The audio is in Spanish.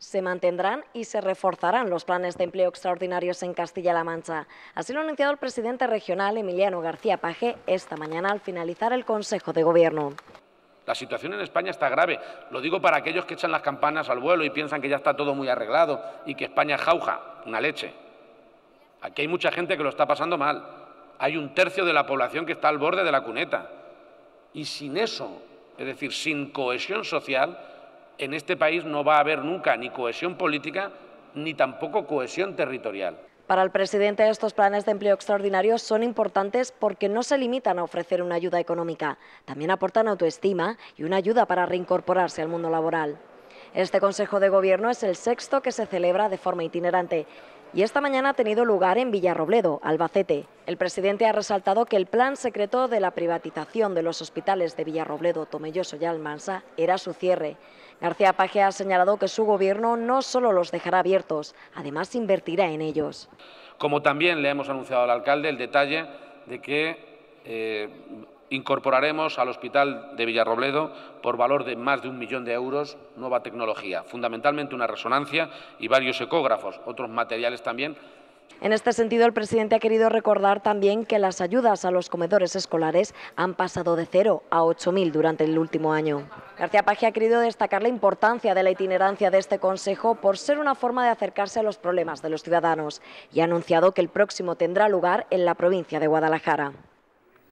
se mantendrán y se reforzarán los planes de empleo extraordinarios en Castilla-La Mancha. Así lo ha anunciado el presidente regional Emiliano García Paje esta mañana al finalizar el Consejo de Gobierno. La situación en España está grave. Lo digo para aquellos que echan las campanas al vuelo y piensan que ya está todo muy arreglado y que España jauja, una leche. Aquí hay mucha gente que lo está pasando mal. Hay un tercio de la población que está al borde de la cuneta. Y sin eso, es decir, sin cohesión social, en este país no va a haber nunca ni cohesión política ni tampoco cohesión territorial. Para el presidente, estos planes de empleo extraordinarios son importantes porque no se limitan a ofrecer una ayuda económica, también aportan autoestima y una ayuda para reincorporarse al mundo laboral. Este Consejo de Gobierno es el sexto que se celebra de forma itinerante y esta mañana ha tenido lugar en Villarrobledo, Albacete. El presidente ha resaltado que el plan secreto de la privatización de los hospitales de Villarrobledo, Tomelloso y Almansa era su cierre. García Paje ha señalado que su gobierno no solo los dejará abiertos, además invertirá en ellos. Como también le hemos anunciado al alcalde el detalle de que eh, Incorporaremos al Hospital de Villarrobledo, por valor de más de un millón de euros, nueva tecnología, fundamentalmente una resonancia y varios ecógrafos, otros materiales también en este sentido, el presidente ha querido recordar también que las ayudas a los comedores escolares han pasado de cero a 8.000 durante el último año. García Paje ha querido destacar la importancia de la itinerancia de este Consejo por ser una forma de acercarse a los problemas de los ciudadanos y ha anunciado que el próximo tendrá lugar en la provincia de Guadalajara.